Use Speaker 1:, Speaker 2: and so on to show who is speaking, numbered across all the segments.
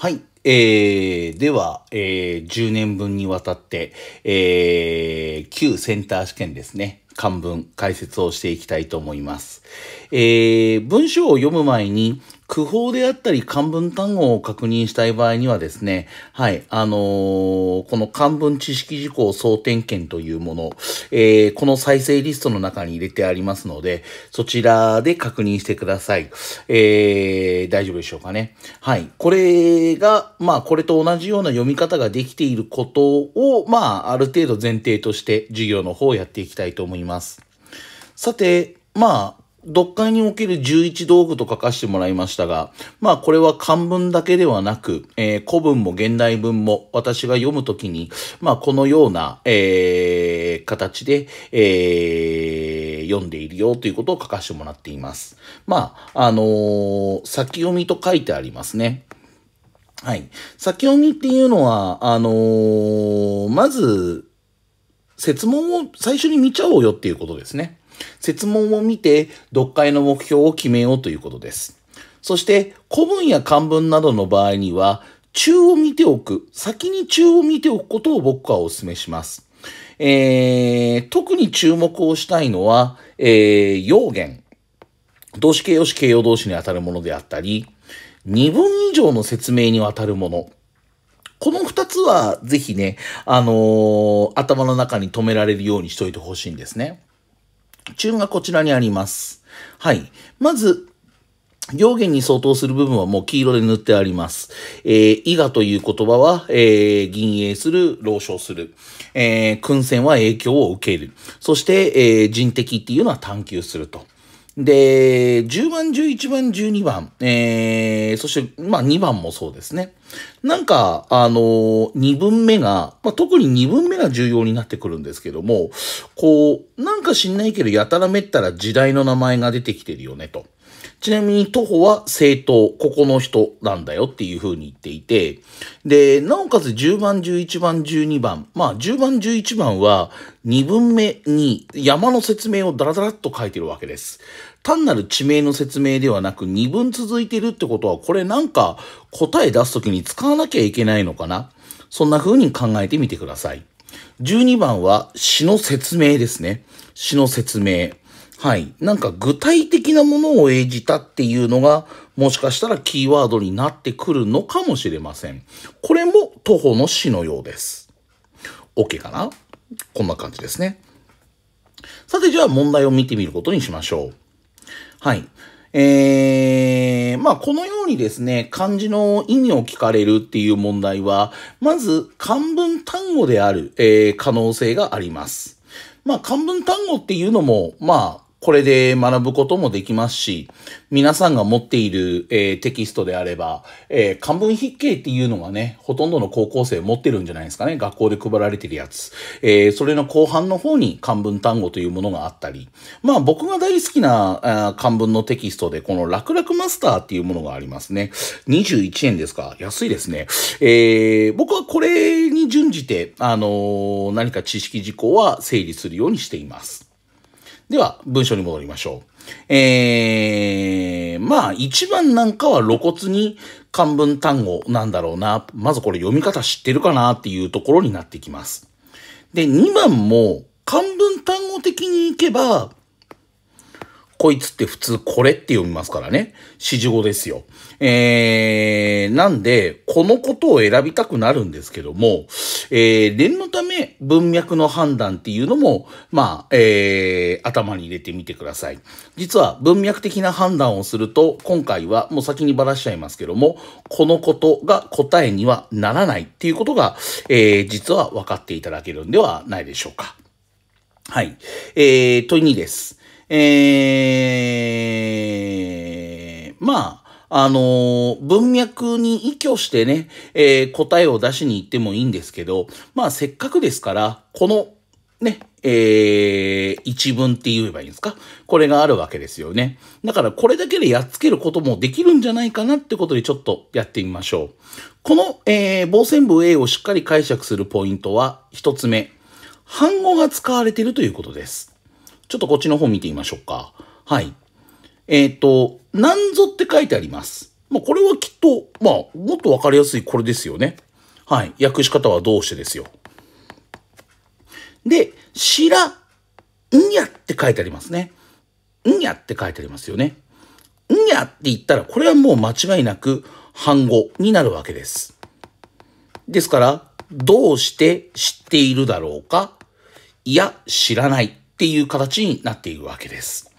Speaker 1: はい。えー、では、えー、10年分にわたって、えー、旧センター試験ですね。漢文、解説をしていきたいと思います。えー、文章を読む前に、句法であったり漢文単語を確認したい場合にはですね、はい、あのー、この漢文知識事項総点検というもの、えー、この再生リストの中に入れてありますので、そちらで確認してください。えー、大丈夫でしょうかね。はい。これが、まあ、これと同じような読み方ができていることを、まあ、ある程度前提として授業の方をやっていきたいと思います。さて、まあ、読解における11道具と書かせてもらいましたが、まあこれは漢文だけではなく、えー、古文も現代文も私が読むときに、まあこのような、えー、形で、えー、読んでいるよということを書かせてもらっています。まあ、あのー、先読みと書いてありますね。はい。先読みっていうのは、あのー、まず、説問を最初に見ちゃおうよっていうことですね。説問を見て読解の目標を決めようということです。そして古文や漢文などの場合には中を見ておく、先に中を見ておくことを僕はお勧めします。えー、特に注目をしたいのは、えー、要言。動詞形容詞形容動詞にあたるものであったり、2文以上の説明にあたるもの。この2つはぜひね、あのー、頭の中に止められるようにしといてほしいんですね。チューンがこちらにあります。はい。まず、行言に相当する部分はもう黄色で塗ってあります。えー、伊賀という言葉は、えー、銀影する、老傷する。えー、訓戦は影響を受ける。そして、えー、人的っていうのは探求すると。で、10番、11番、12番、えー、そして、まあ2番もそうですね。なんか、あのー、2分目が、まあ、特に2分目が重要になってくるんですけども、こう、なんか知んないけど、やたらめったら時代の名前が出てきてるよね、と。ちなみに、徒歩は政党、ここの人なんだよっていう風に言っていて、で、なおかつ10番、11番、12番、まあ10番、11番は2分目に山の説明をダラダラっと書いてるわけです。単なる地名の説明ではなく二分続いてるってことは、これなんか答え出すときに使わなきゃいけないのかなそんな風に考えてみてください。12番は詩の説明ですね。詩の説明。はい。なんか具体的なものを演じたっていうのが、もしかしたらキーワードになってくるのかもしれません。これも徒歩の詩のようです。OK かなこんな感じですね。さてじゃあ問題を見てみることにしましょう。はい。えー、まあ、このようにですね、漢字の意味を聞かれるっていう問題は、まず、漢文単語である、えー、可能性があります。まあ、漢文単語っていうのも、まあ、これで学ぶこともできますし、皆さんが持っている、えー、テキストであれば、えー、漢文筆記っていうのがね、ほとんどの高校生持ってるんじゃないですかね。学校で配られてるやつ。えー、それの後半の方に漢文単語というものがあったり、まあ僕が大好きな漢文のテキストで、この楽々マスターっていうものがありますね。21円ですか安いですね。えー、僕はこれに準じて、あのー、何か知識事項は整理するようにしています。では、文章に戻りましょう。えー、まあ、一番なんかは露骨に漢文単語なんだろうな。まずこれ読み方知ってるかなっていうところになってきます。で、2番も漢文単語的にいけば、こいつって普通これって読みますからね。指示語ですよ。えー、なんで、このことを選びたくなるんですけども、えー、念のため文脈の判断っていうのも、まあ、えー、頭に入れてみてください。実は文脈的な判断をすると、今回はもう先にばらしちゃいますけども、このことが答えにはならないっていうことが、えー、実は分かっていただけるんではないでしょうか。はい。えー、問い2です。えー、まあ、あの文脈に依拠してね、えー、答えを出しに行ってもいいんですけど、まあせっかくですから、この、ね、えー、一文って言えばいいんですかこれがあるわけですよね。だからこれだけでやっつけることもできるんじゃないかなってことでちょっとやってみましょう。この、えー、防線部 A をしっかり解釈するポイントは、一つ目、反語が使われているということです。ちょっとこっちの方見てみましょうか。はい。えっ、ー、と、なんぞって書いてあります。まあ、これはきっと、まあ、もっとわかりやすいこれですよね。はい。訳し方はどうしてですよ。で、しら、んやって書いてありますね。んやって書いてありますよね。んやって言ったら、これはもう間違いなく半語になるわけです。ですから、どうして知っているだろうかいや、知らない。っていう形になっているわけです。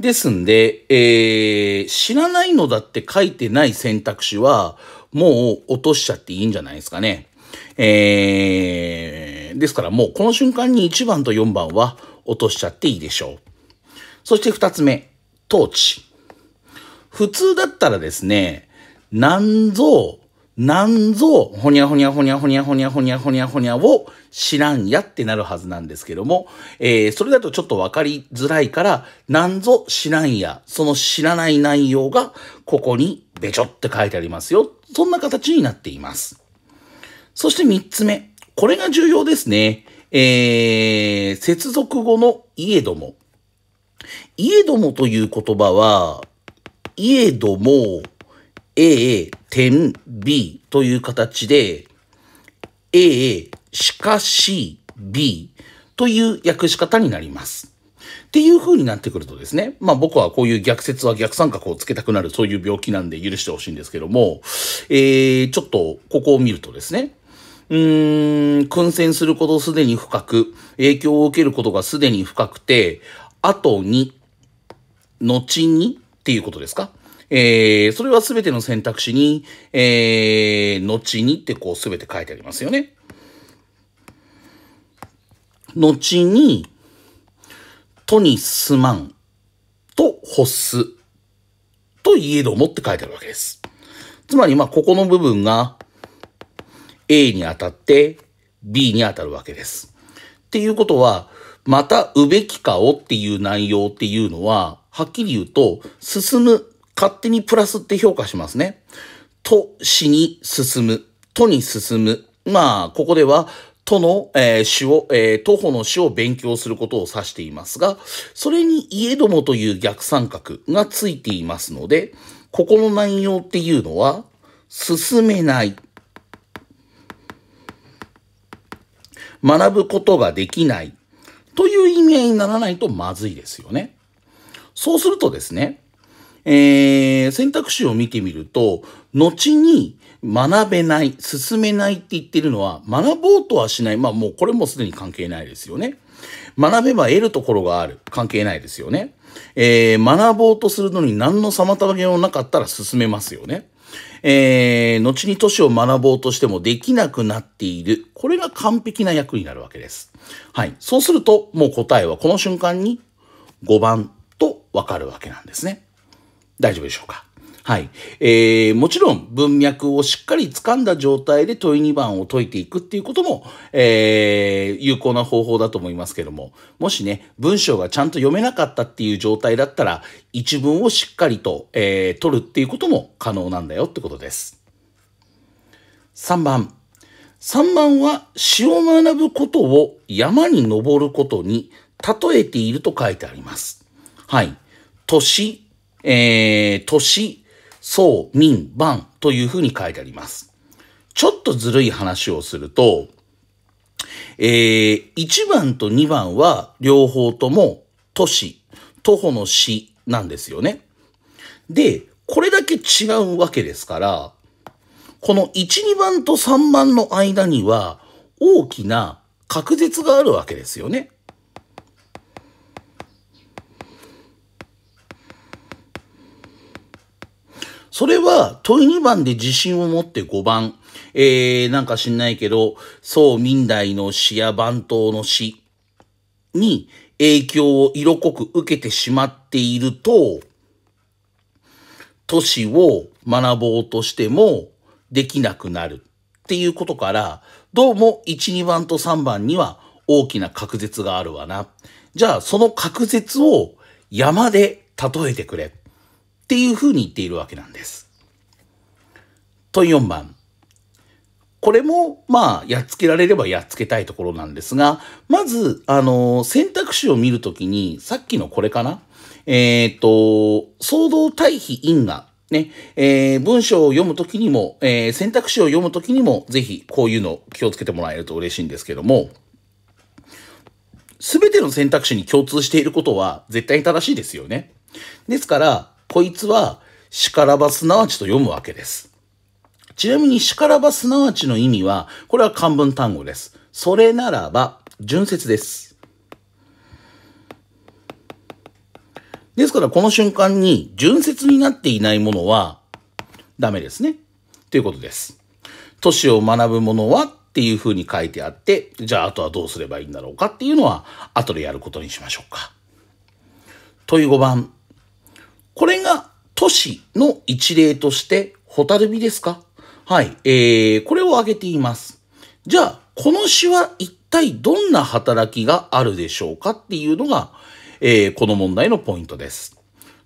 Speaker 1: ですんで、えー、知らないのだって書いてない選択肢は、もう落としちゃっていいんじゃないですかね。えー、ですからもうこの瞬間に1番と4番は落としちゃっていいでしょう。そして2つ目、トーチ。普通だったらですね、なんぞ、なんぞ、ほにゃほにゃほにゃほにゃほにゃほにゃほにゃほにゃを知らんやってなるはずなんですけども、えー、それだとちょっとわかりづらいから、なんぞ知らんや、その知らない内容が、ここにべちょって書いてありますよ。そんな形になっています。そして三つ目。これが重要ですね。えー、接続語のいえども。いえどもという言葉は、いえども、A 点 B という形で A しかし B という訳し方になります。っていう風になってくるとですね、まあ僕はこういう逆説は逆三角をつけたくなるそういう病気なんで許してほしいんですけども、えー、ちょっとここを見るとですね、うーん、訓戦することすでに深く、影響を受けることがすでに深くて、後に、後にっていうことですかえー、それは全ての選択肢に、えー、後にってこうすべて書いてありますよね。後に、とにすまんと欲すといえどもって書いてあるわけです。つまり、まあ、ここの部分が A に当たって B に当たるわけです。っていうことは、またうべきかをっていう内容っていうのは、はっきり言うと、進む勝手にプラスって評価しますね。と、死に進む。とに進む。まあ、ここでは、との、えー、詩を、えー、徒歩の詩を勉強することを指していますが、それに家どもという逆三角がついていますので、ここの内容っていうのは、進めない。学ぶことができない。という意味合いにならないとまずいですよね。そうするとですね、えー、選択肢を見てみると、後に学べない、進めないって言ってるのは、学ぼうとはしない。まあもうこれもすでに関係ないですよね。学べば得るところがある。関係ないですよね。えー、学ぼうとするのに何の妨げもなかったら進めますよね。えー、後に都市を学ぼうとしてもできなくなっている。これが完璧な役になるわけです。はい。そうすると、もう答えはこの瞬間に5番とわかるわけなんですね。大丈夫でしょうかはい。えー、もちろん文脈をしっかり掴んだ状態で問い2番を解いていくっていうことも、えー、有効な方法だと思いますけども、もしね、文章がちゃんと読めなかったっていう状態だったら、一文をしっかりと、えー、取るっていうことも可能なんだよってことです。3番。3番は詩を学ぶことを山に登ることに例えていると書いてあります。はい。年、えー、都市、宋、民、万というふうに書いてあります。ちょっとずるい話をすると、えー、1番と2番は両方とも都市、徒歩の市なんですよね。で、これだけ違うわけですから、この1、2番と3番の間には大きな隔絶があるわけですよね。それは問い2番で自信を持って5番。えー、なんか知んないけど、宋明代の詩や番頭の詩に影響を色濃く受けてしまっていると、都市を学ぼうとしてもできなくなるっていうことから、どうも1、2番と3番には大きな隔絶があるわな。じゃあその隔絶を山で例えてくれ。っていうふうに言っているわけなんです。問4番。これも、まあ、やっつけられればやっつけたいところなんですが、まず、あの、選択肢を見るときに、さっきのこれかなえっ、ー、と、騒動対比因果。ね、えー、文章を読むときにも、えー、選択肢を読むときにも、ぜひ、こういうの気をつけてもらえると嬉しいんですけども、すべての選択肢に共通していることは、絶対に正しいですよね。ですから、こいつは、しからばすなわちと読むわけです。ちなみに、しからばすなわちの意味は、これは漢文単語です。それならば、純説です。ですから、この瞬間に、純説になっていないものは、ダメですね。ということです。都市を学ぶものはっていうふうに書いてあって、じゃああとはどうすればいいんだろうかっていうのは、後でやることにしましょうか。問い5番。これが都市の一例として、ホタルビですかはい。えー、これを挙げています。じゃあ、この詩は一体どんな働きがあるでしょうかっていうのが、えー、この問題のポイントです。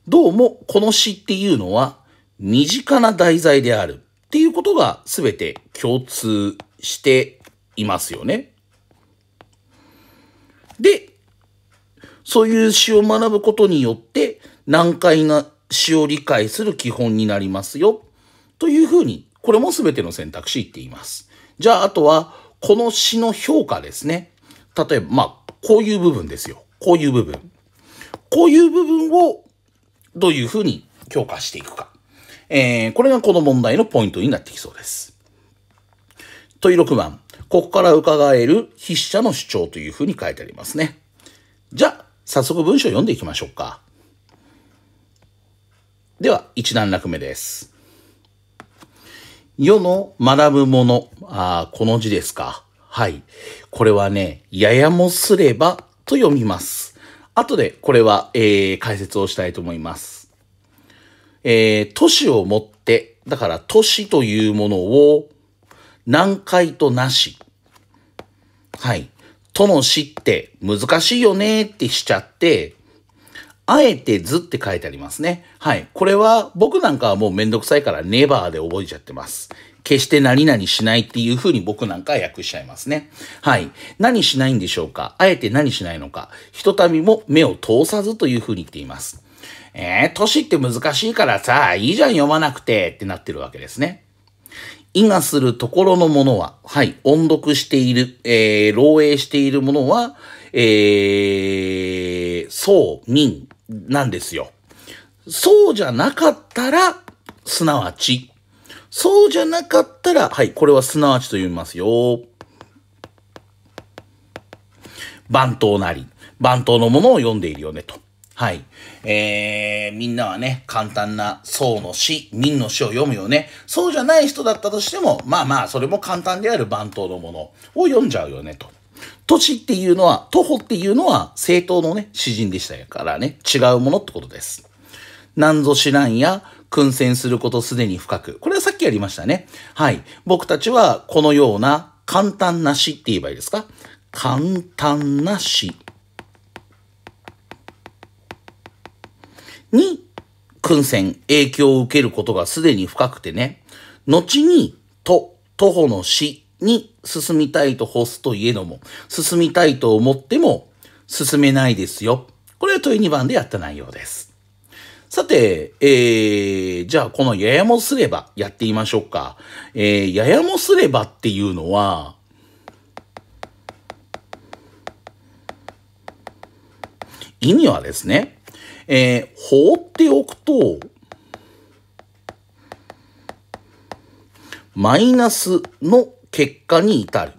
Speaker 1: どうも、この詩っていうのは、身近な題材であるっていうことが全て共通していますよね。で、そういう詩を学ぶことによって、難解な詩を理解する基本になりますよ。というふうに、これも全ての選択肢言っています。じゃあ、あとは、この詩の評価ですね。例えば、まあ、こういう部分ですよ。こういう部分。こういう部分を、どういうふうに強化していくか。えー、これがこの問題のポイントになってきそうです。問い6番。ここから伺える筆者の主張というふうに書いてありますね。じゃあ、早速文章を読んでいきましょうか。では、一段落目です。世の学ぶもの。ああ、この字ですか。はい。これはね、ややもすればと読みます。後でこれは、えー、解説をしたいと思います。えー、都市をもって、だから都市というものを難解となし。はい。都の死って難しいよねってしちゃって、あえてずって書いてありますね。はい。これは僕なんかはもうめんどくさいからネバーで覚えちゃってます。決して何々しないっていう風に僕なんか訳しちゃいますね。はい。何しないんでしょうかあえて何しないのかひとたびも目を通さずという風に言っています。えー、歳って難しいからさ、いいじゃん読まなくてってなってるわけですね。意がするところのものは、はい、音読している、えー、漏洩しているものは、えー、そう、民、なんですよ。そうじゃなかったら、すなわち。そうじゃなかったら、はい、これはすなわちと言いますよ。番頭なり、番頭のものを読んでいるよね、と。はい。えー、みんなはね、簡単な宋の詩、民の詩を読むよね。そうじゃない人だったとしても、まあまあ、それも簡単である番頭のものを読んじゃうよね、と。都市っていうのは、徒歩っていうのは政党のね、詩人でしたからね、違うものってことです。なんぞ知らんや、訓戦することすでに深く。これはさっきやりましたね。はい。僕たちはこのような簡単な詩って言えばいいですか簡単な詩に訓戦、影響を受けることがすでに深くてね、後に、と、徒歩の詩に進みたいと干すといえども、進みたいと思っても進めないですよ。これは問い2番でやった内容です。さて、えー、じゃあこのややもすればやってみましょうか。えー、ややもすればっていうのは、意味はですね、えー、放っておくと、マイナスの結果に至る。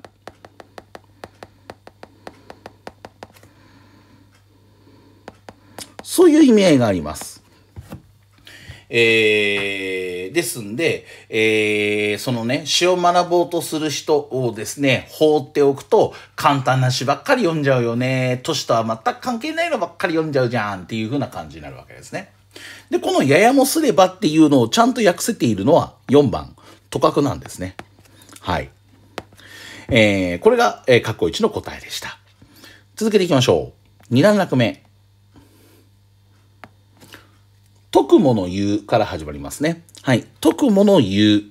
Speaker 1: そういう意味合いがあります。えー、ですんで、えー、そのね、詩を学ぼうとする人をですね、放っておくと、簡単な詩ばっかり読んじゃうよね、年とは全く関係ないのばっかり読んじゃうじゃんっていう風な感じになるわけですね。で、このややもすればっていうのをちゃんと訳せているのは4番、とかくなんですね。はい。えー、これが、えー、括弧1の答えでした。続けていきましょう。2段落目。解くもの言うから始まりますね。はい。解くもの言う。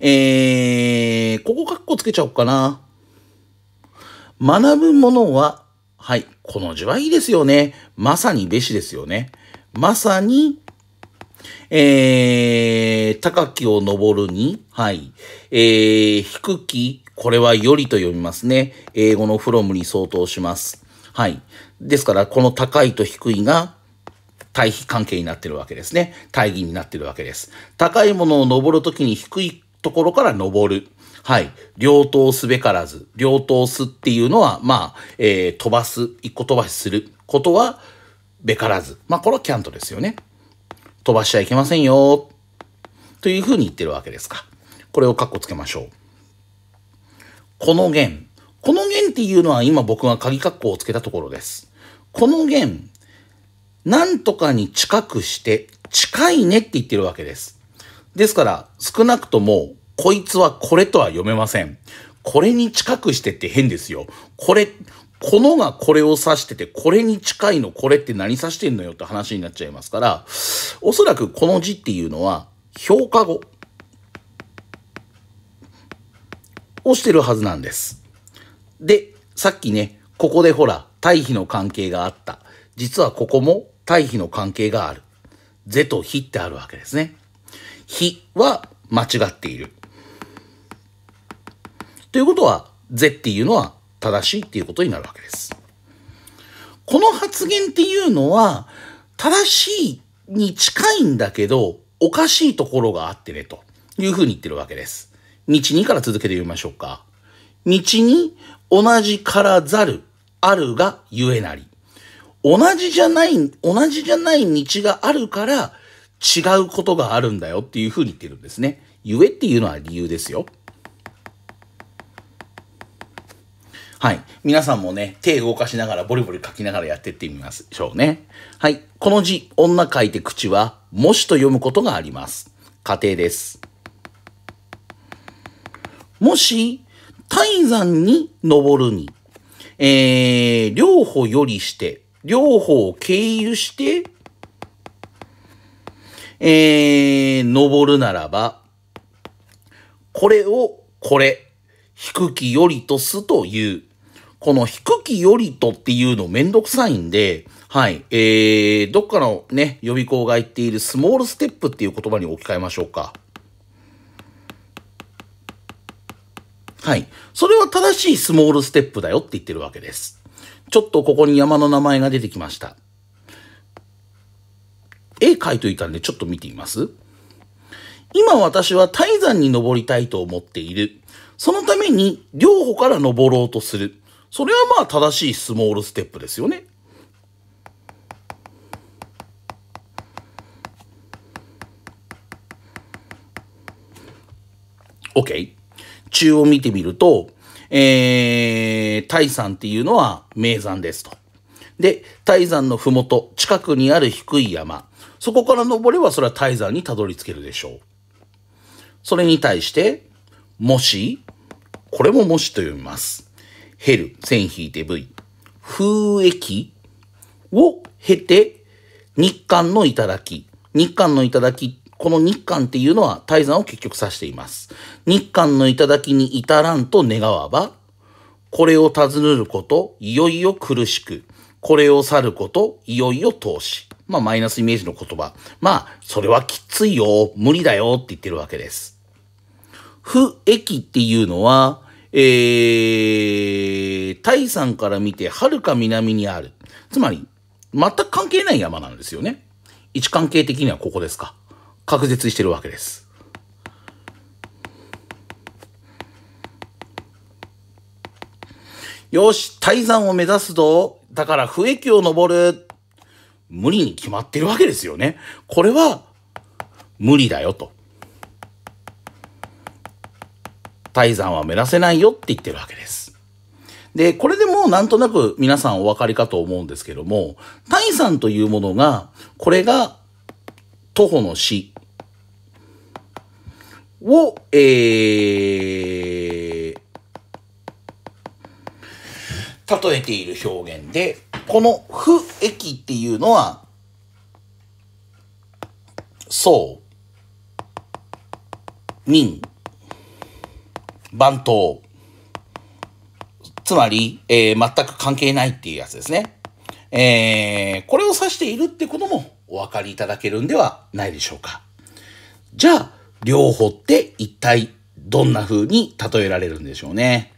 Speaker 1: えー、ここ括弧つけちゃおうかな。学ぶものは、はい。この字はいいですよね。まさにべしですよね。まさに、えー、高きを登るに、はい。えー、低きこれはよりと読みますね。英語の from に相当します。はい。ですから、この高いと低いが対比関係になってるわけですね。対義になってるわけです。高いものを登るときに低いところから登る。はい。両刀すべからず。両刀すっていうのは、まあ、えー、飛ばす、一個飛ばしすることは、べからず。まあ、これはキャントですよね。飛ばしちゃいけませんよ。というふうに言ってるわけですか。これをカッコつけましょう。この弦。この弦っていうのは今僕が鍵括弧をつけたところです。この弦、なんとかに近くして、近いねって言ってるわけです。ですから、少なくとも、こいつはこれとは読めません。これに近くしてって変ですよ。これ、このがこれを指してて、これに近いの、これって何指してんのよって話になっちゃいますから、おそらくこの字っていうのは、評価語。をしてるはずなんです。で、さっきね、ここでほら、対比の関係があった。実はここも対比の関係がある。是と非ってあるわけですね。非は間違っている。ということは、是っていうのは正しいっていうことになるわけです。この発言っていうのは、正しいに近いんだけど、おかしいところがあってね、というふうに言ってるわけです。道にから続けて読みましょうか。道に同じからざる、あるがゆえなり。同じじゃない、同じじゃない道があるから、違うことがあるんだよっていうふうに言ってるんですね。ゆえっていうのは理由ですよ。はい。皆さんもね、手動かしながら、ボリボリ書きながらやってってみましょうね。はい。この字、女書いて口は、もしと読むことがあります。仮定です。もし、泰山に登るに、えー、両方よりして、両方を経由して、えー、登るならば、これをこれ、低きよりとすという。この低きよりとっていうのめんどくさいんで、はい、えー、どっかのね、予備校が言っているスモールステップっていう言葉に置き換えましょうか。はい。それは正しいスモールステップだよって言ってるわけです。ちょっとここに山の名前が出てきました。絵描いといたんでちょっと見てみます今私は泰山に登りたいと思っている。そのために両方から登ろうとする。それはまあ正しいスモールステップですよね。OK。中を見てみると、えー、大山っていうのは名山ですと。で、大山の麓近くにある低い山、そこから登ればそれは大山にたどり着けるでしょう。それに対して、もし、これももしと読みます。減る、線引いて V、風益を経て、日韓の頂き。日韓の頂きこの日韓っていうのは泰山を結局指しています。日韓の頂に至らんと願わば、これを尋ねること、いよいよ苦しく。これを去ること、いよいよ投資。まあ、マイナスイメージの言葉。まあ、それはきついよ、無理だよって言ってるわけです。不益っていうのは、えー、大山から見てはるか南にある。つまり、全く関係ない山なんですよね。位置関係的にはここですか。確実してるわけです。よし、泰山を目指すぞ。だから不益を登る。無理に決まってるわけですよね。これは無理だよと。泰山は目指せないよって言ってるわけです。で、これでもうなんとなく皆さんお分かりかと思うんですけども、泰山というものが、これが徒歩の死を、えー、例えている表現で、この不益っていうのは、そう、民、番頭、つまり、えー、全く関係ないっていうやつですね。えー、これを指しているってこともお分かりいただけるんではないでしょうか。じゃあ、両方って一体どんな風に例えられるんでしょうね。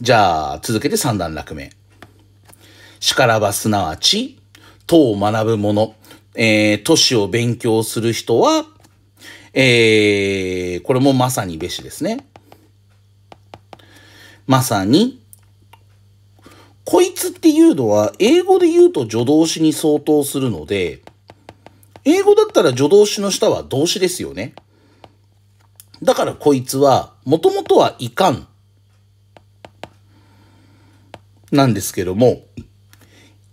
Speaker 1: じゃあ、続けて三段落目。しからばすなわち、とを学ぶ者、えー、都市を勉強する人は、えー、これもまさにべしですね。まさに、こいつっていうのは英語で言うと助動詞に相当するので、英語だったら助動詞の下は動詞ですよね。だからこいつは、もともとはいかん。なんですけども、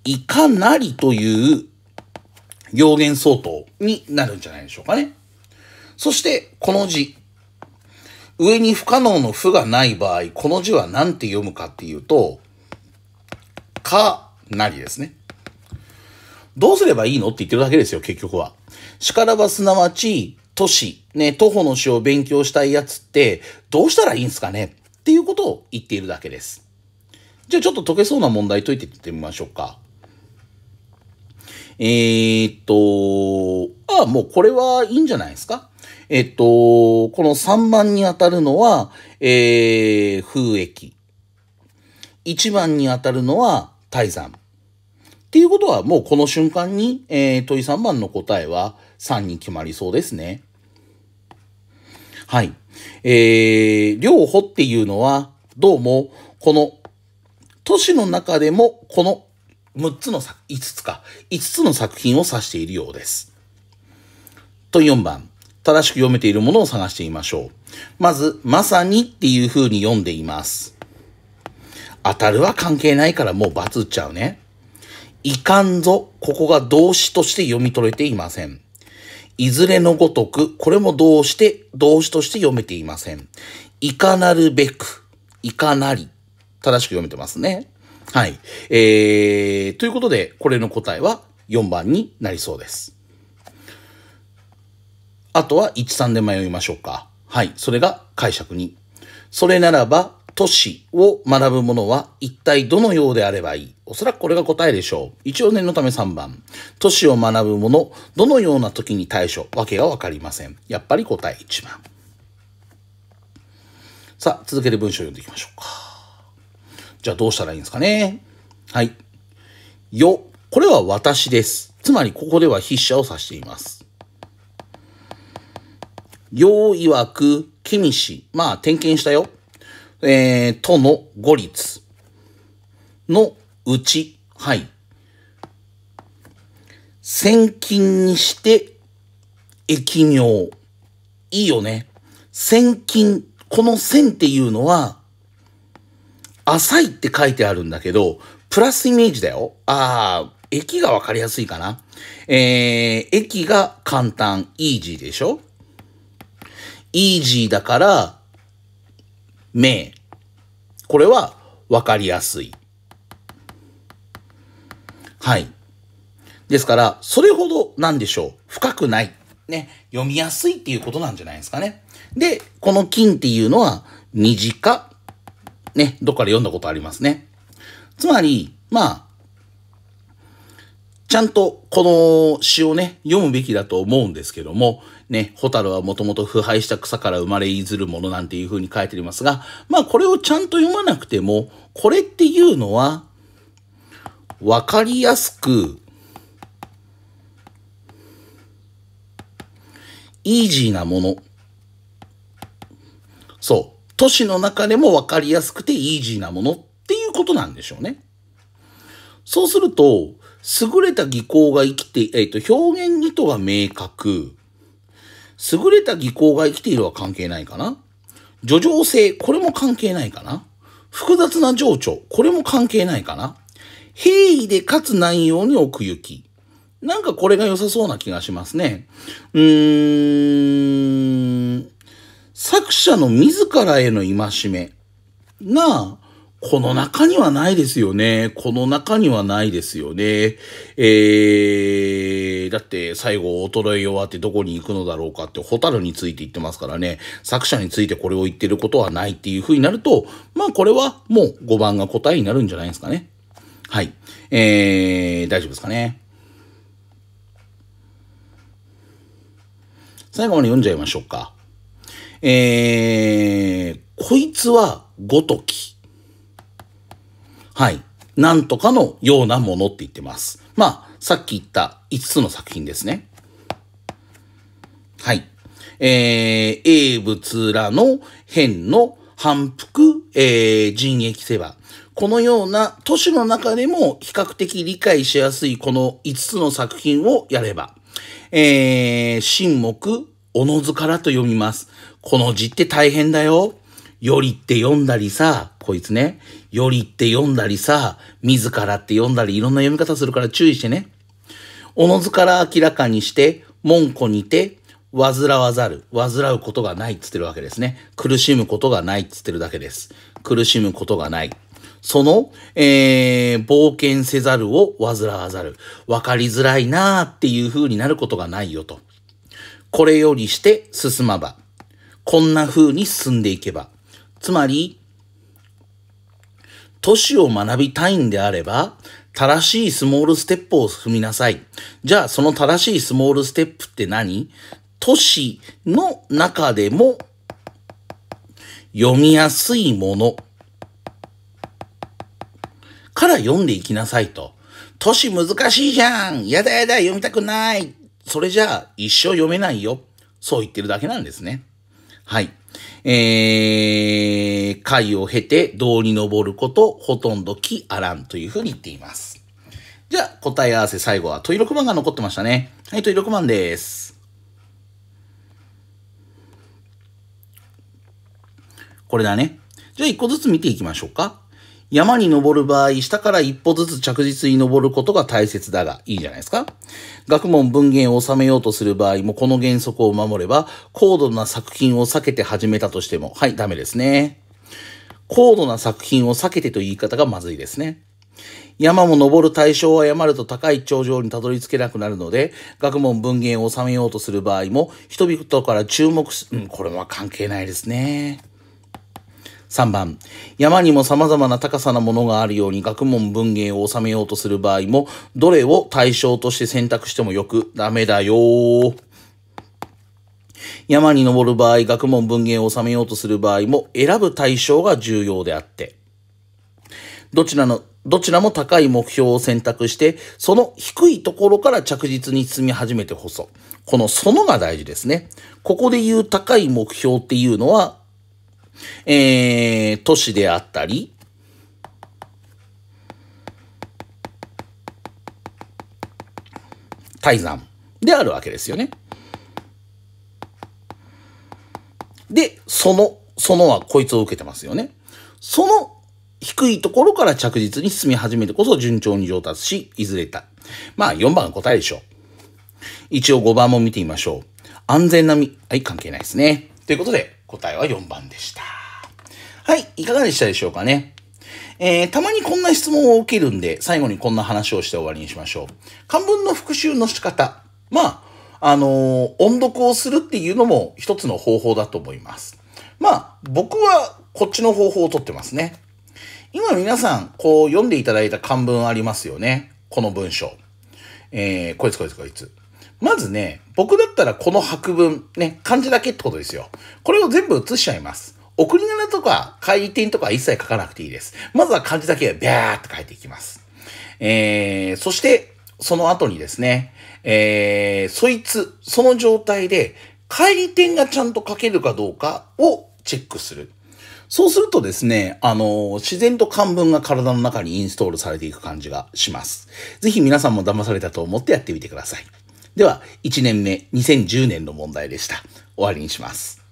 Speaker 1: いかなりという表言相当になるんじゃないでしょうかね。そして、この字。上に不可能の不がない場合、この字は何て読むかっていうと、かなりですね。どうすればいいのって言ってるだけですよ、結局は。しからばすなわち、都市、ね、徒歩の詩を勉強したいやつって、どうしたらいいんすかねっていうことを言っているだけです。じゃあちょっと解けそうな問題解いていってみましょうか。えー、っと、ああ、もうこれはいいんじゃないですかえっと、この3番に当たるのは、えー、風液。1番に当たるのは、泰山。ていうことはもうこの瞬間に、えー、問い3番の答えは3に決まりそうですね。はい。えー、両方っていうのは、どうも、この、都市の中でも、この6つの作、5つか、5つの作品を指しているようです。と4番、正しく読めているものを探してみましょう。まず、まさにっていう風に読んでいます。当たるは関係ないからもうバツっちゃうね。いかんぞ、ここが動詞として読み取れていません。いずれのごとく、これも動詞で、動詞として読めていません。いかなるべく、いかなり、正しく読めてますね。はい。えー、ということで、これの答えは4番になりそうです。あとは1、3で迷いましょうか。はい。それが解釈2。それならば、都市を学ぶ者は一体どのようであればいいおそらくこれが答えでしょう。一応念のため3番。都市を学ぶ者、どのような時に対処、わけがわかりません。やっぱり答え1番。さあ、続けて文章を読んでいきましょうか。じゃあどうしたらいいんですかね。はい。よ。これは私です。つまりここでは筆者を指しています。よういわく、シ。氏。まあ、点検したよ。えー、との五律のうち、はい。千金にして疫尿。いいよね。千金。この千っていうのは、浅いって書いてあるんだけど、プラスイメージだよ。ああ、駅がわかりやすいかな。えー、駅が簡単、イージーでしょイージーだから、名。これは分かりやすい。はい。ですから、それほどなんでしょう。深くない。ね。読みやすいっていうことなんじゃないですかね。で、この金っていうのは、身近。ね。どっかで読んだことありますね。つまり、まあ、ちゃんとこの詩をね、読むべきだと思うんですけども、ね、ホタルはもともと腐敗した草から生まれいずるものなんていう風に書いてありますが、まあこれをちゃんと読まなくても、これっていうのは、わかりやすく、イージーなもの。そう。都市の中でもわかりやすくてイージーなものっていうことなんでしょうね。そうすると、優れた技巧が生きて、えっ、ー、と、表現意図が明確。優れた技巧が生きているは関係ないかな。叙情性、これも関係ないかな。複雑な情緒、これも関係ないかな。平易でかつ内容に奥行き。なんかこれが良さそうな気がしますね。うーん。作者の自らへの戒めが、この中にはないですよね。この中にはないですよね。えーー、だって最後衰え終わってどこに行くのだろうかって、ホタルについて言ってますからね、作者についてこれを言ってることはないっていう風になると、まあこれはもう5番が答えになるんじゃないですかね。はい。えー、大丈夫ですかね。最後まで読んじゃいましょうか。えー、こいつはごとき。はい。なんとかのようなものって言ってます。まあ、さっき言った5つの作品ですね。はい。えー、英仏らの変の反復、えー、人益世話。このような都市の中でも比較的理解しやすいこの5つの作品をやれば、えー、神木、おのずからと読みます。この字って大変だよ。よりって読んだりさ、こいつね。よりって読んだりさ、自らって読んだりいろんな読み方するから注意してね。おのずから明らかにして、門戸にて、煩わざる、煩うことがないっつってるわけですね。苦しむことがないっつってるだけです。苦しむことがない。その、えー、冒険せざるを煩わざる。わかりづらいなーっていう風になることがないよと。これよりして進まば。こんな風に進んでいけば。つまり、都市を学びたいんであれば、正しいスモールステップを踏みなさい。じゃあ、その正しいスモールステップって何都市の中でも読みやすいものから読んでいきなさいと。都市難しいじゃんやだやだ読みたくないそれじゃあ一生読めないよ。そう言ってるだけなんですね。はい。えー、回を経て道に登ること、ほとんど木あらんというふうに言っています。じゃあ、答え合わせ最後は問い6番が残ってましたね。はい、問い6番です。これだね。じゃあ、一個ずつ見ていきましょうか。山に登る場合、下から一歩ずつ着実に登ることが大切だが、いいじゃないですか。学問文言を収めようとする場合もこの原則を守れば、高度な作品を避けて始めたとしても、はい、ダメですね。高度な作品を避けてという言い方がまずいですね。山も登る対象は山ると高い頂上にたどり着けなくなるので、学問文言を収めようとする場合も、人々から注目す、うん、これは関係ないですね。3番、山にも様々な高さなものがあるように学問文芸を収めようとする場合も、どれを対象として選択してもよくダメだよ山に登る場合、学問文芸を収めようとする場合も、選ぶ対象が重要であって。どちらの、どちらも高い目標を選択して、その低いところから着実に進み始めてこそ。このそのが大事ですね。ここで言う高い目標っていうのは、えー、都市であったり、泰山であるわけですよね。で、その、そのはこいつを受けてますよね。その低いところから着実に進み始めてこそ順調に上達し、いずれた。まあ4番が答えでしょう。一応5番も見てみましょう。安全なみ、はい、関係ないですね。ということで、答えは4番でした。はい、いかがでしたでしょうかね。えー、たまにこんな質問を受けるんで、最後にこんな話をして終わりにしましょう。漢文の復習の仕方。まあ、あのー、音読をするっていうのも一つの方法だと思います。まあ、僕はこっちの方法をとってますね。今皆さん、こう読んでいただいた漢文ありますよね。この文章。えー、こいつこいつこいつ。まずね、僕だったらこの白文、ね、漢字だけってことですよ。これを全部写しちゃいます。送り仮名とか、回転とか一切書かなくていいです。まずは漢字だけ、ビャーって書いていきます。えー、そして、その後にですね、えー、そいつ、その状態で、回転がちゃんと書けるかどうかをチェックする。そうするとですね、あの、自然と漢文が体の中にインストールされていく感じがします。ぜひ皆さんも騙されたと思ってやってみてください。では、1年目、2010年の問題でした。終わりにします。